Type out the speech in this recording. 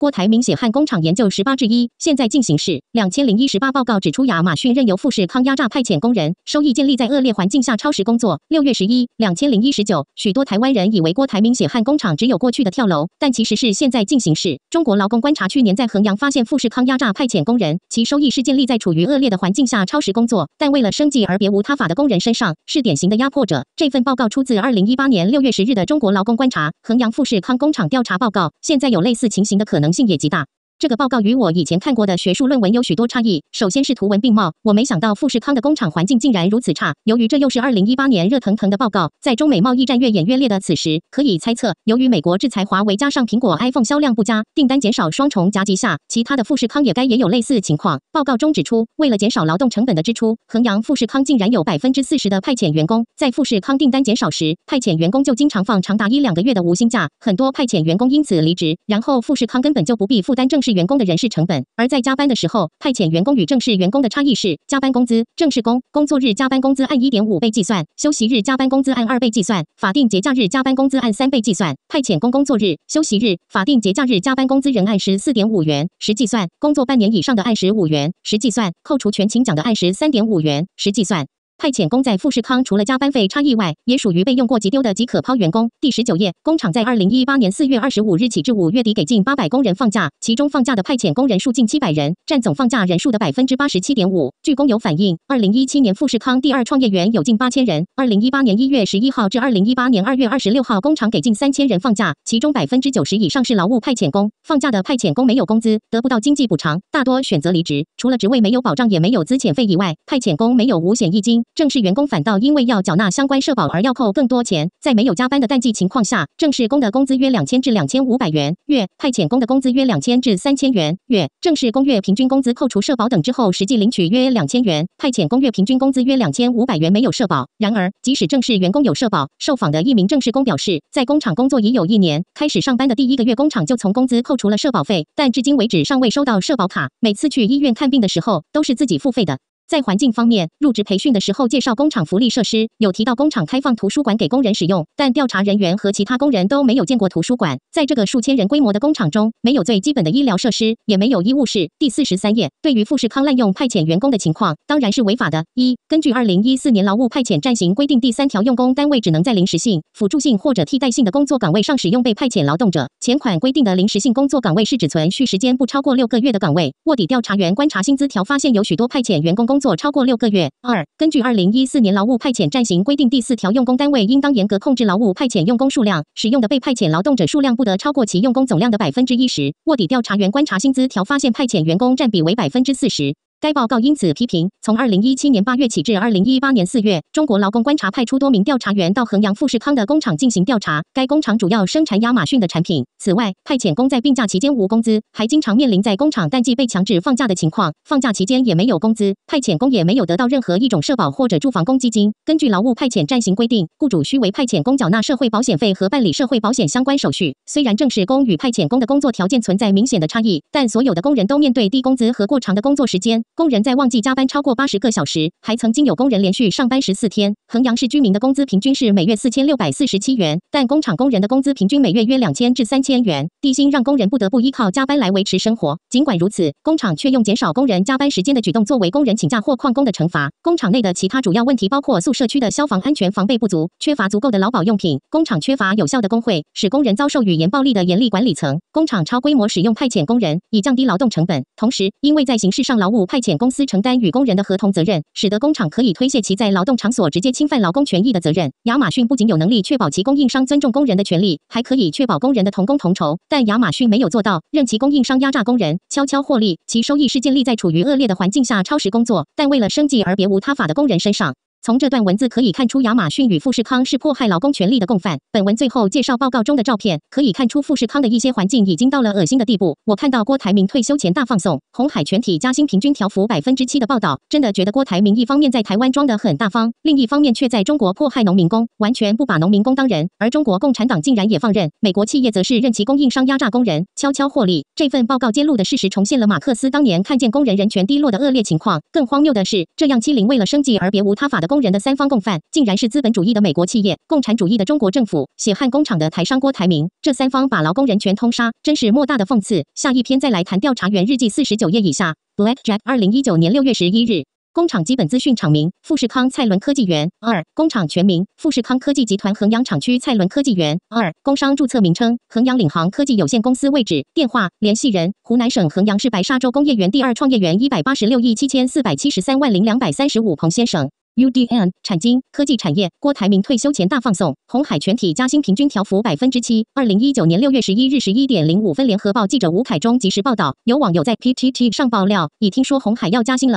郭台铭血汗工厂研究十八至一，现在进行式。两千零一十八报告指出，亚马逊任由富士康压榨派遣工人，收益建立在恶劣环境下超时工作。六月十一，两千零一十九，许多台湾人以为郭台铭血汗工厂只有过去的跳楼，但其实是现在进行式。中国劳工观察去年在衡阳发现富士康压榨派遣工人，其收益是建立在处于恶劣的环境下超时工作，但为了生计而别无他法的工人身上，是典型的压迫者。这份报告出自二零一八年六月十日的《中国劳工观察》衡阳富士康工厂调查报告。现在有类似情形的可能。性也极大。这个报告与我以前看过的学术论文有许多差异。首先是图文并茂，我没想到富士康的工厂环境竟然如此差。由于这又是二零一八年热腾腾的报告，在中美贸易战越演越烈的此时，可以猜测，由于美国制裁华为加上苹果 iPhone 销量不佳，订单减少，双重夹击下，其他的富士康也该也有类似情况。报告中指出，为了减少劳动成本的支出，衡阳富士康竟然有百分之四十的派遣员工。在富士康订单减少时，派遣员工就经常放长达一两个月的无薪假，很多派遣员工因此离职。然后富士康根本就不必负担正式。员工的人事成本，而在加班的时候，派遣员工与正式员工的差异是加班工资。正式工工作日加班工资按一点五倍计算，休息日加班工资按二倍计算，法定节假日加班工资按三倍计算。派遣工工作日、休息日、法定节假日加班工资仍按十四点五元时计算，工作半年以上的按十五元时计算，扣除全勤奖的按十三点五元时计算。派遣工在富士康除了加班费差异外，也属于被用过即丢的即可抛员工。第十九页，工厂在二零一八年四月二十五日起至五月底给近八百工人放假，其中放假的派遣工人数近七百人，占总放假人数的百分之八十七点五。据工友反映，二零一七年富士康第二创业园有近八千人，二零一八年一月十一号至二零一八年二月二十六号，工厂给近三千人放假，其中百分之九十以上是劳务派遣工。放假的派遣工没有工资，得不到经济补偿，大多选择离职。除了职位没有保障，也没有资遣费以外，派遣工没有五险一金。正式员工反倒因为要缴纳相关社保而要扣更多钱，在没有加班的淡季情况下，正式工的工资约两千至两千五百元月，派遣工的工资约两千至三千元月。正式工月平均工资扣除社保等之后，实际领取约两千元；派遣工月平均工资约两千五百元，没有社保。然而，即使正式员工有社保，受访的一名正式工表示，在工厂工作已有一年，开始上班的第一个月，工厂就从工资扣除了社保费，但至今为止尚未收到社保卡。每次去医院看病的时候，都是自己付费的。在环境方面，入职培训的时候介绍工厂福利设施，有提到工厂开放图书馆给工人使用，但调查人员和其他工人都没有见过图书馆。在这个数千人规模的工厂中，没有最基本的医疗设施，也没有医务室。第四十三页，对于富士康滥用派遣员工的情况，当然是违法的。一，根据《二零一四年劳务派遣暂行规定》第三条，用工单位只能在临时性、辅助性或者替代性的工作岗位上使用被派遣劳动者。前款规定的临时性工作岗位是指存续时间不超过六个月的岗位。卧底调查员观察薪资条，发现有许多派遣员工工。做超过六个月。二、根据《二零一四年劳务派遣暂行规定》第四条，用工单位应当严格控制劳务派遣用工数量，使用的被派遣劳动者数量不得超过其用工总量的百分之一十。卧底调查员观察薪资条，发现派遣员工占比为百分之四十。该报告因此批评，从二零一七年八月起至二零一八年四月，中国劳工观察派出多名调查员到衡阳富士康的工厂进行调查。该工厂主要生产亚马逊的产品。此外，派遣工在病假期间无工资，还经常面临在工厂淡季被强制放假的情况，放假期间也没有工资。派遣工也没有得到任何一种社保或者住房公积金。根据《劳务派遣暂行规定》，雇主需为派遣工缴纳社会保险费和办理社会保险相关手续。虽然正式工与派遣工的工作条件存在明显的差异，但所有的工人都面对低工资和过长的工作时间。工人在旺季加班超过八十个小时，还曾经有工人连续上班十四天。衡阳市居民的工资平均是每月四千六百四十七元，但工厂工人的工资平均每月约两千至三千元。地薪让工人不得不依靠加班来维持生活。尽管如此，工厂却用减少工人加班时间的举动作为工人请假或旷工的惩罚。工厂内的其他主要问题包括宿舍区的消防安全防备不足，缺乏足够的劳保用品，工厂缺乏有效的工会，使工人遭受语言暴力的严厉管理层。工厂超规模使用派遣工人，以降低劳动成本。同时，因为在形式上劳务派遣。公司承担与工人的合同责任，使得工厂可以推卸其在劳动场所直接侵犯劳工权益的责任。亚马逊不仅有能力确保其供应商尊重工人的权利，还可以确保工人的同工同酬，但亚马逊没有做到，任其供应商压榨工人，悄悄获利，其收益是建立在处于恶劣的环境下超时工作，但为了生计而别无他法的工人身上。从这段文字可以看出，亚马逊与富士康是迫害劳工权利的共犯。本文最后介绍报告中的照片，可以看出富士康的一些环境已经到了恶心的地步。我看到郭台铭退休前大放送，红海全体加薪平均调幅百分之七的报道，真的觉得郭台铭一方面在台湾装得很大方，另一方面却在中国迫害农民工，完全不把农民工当人。而中国共产党竟然也放任。美国企业则是任其供应商压榨工人，悄悄获利。这份报告揭露的事实重现了马克思当年看见工人人权低落的恶劣情况。更荒谬的是，这样欺凌为了生计而别无他法的。工人的三方共犯，竟然是资本主义的美国企业、共产主义的中国政府、血汗工厂的台商郭台铭。这三方把劳工人全通杀，真是莫大的讽刺。下一篇再来谈《调查员日记》四十九页以下。Black Jack 二零一九年六月十一日，工厂基本资讯：厂名：富士康蔡伦科技园二。工厂全名：富士康科技集团衡阳厂区蔡伦科技园二。工商注册名称：衡阳领航科技有限公司。位置：电话：联系人：湖南省衡阳市白沙洲工业园第二创业园一百八十六亿七千四百七十三万零两百三十五。彭先生。UDN 产经科技产业，郭台铭退休前大放送，红海全体加薪，平均调幅百分之七。二零一九年六月十一日十一点零五分，联合报记者吴凯中及时报道，有网友在 PTT 上爆料，已听说红海要加薪了。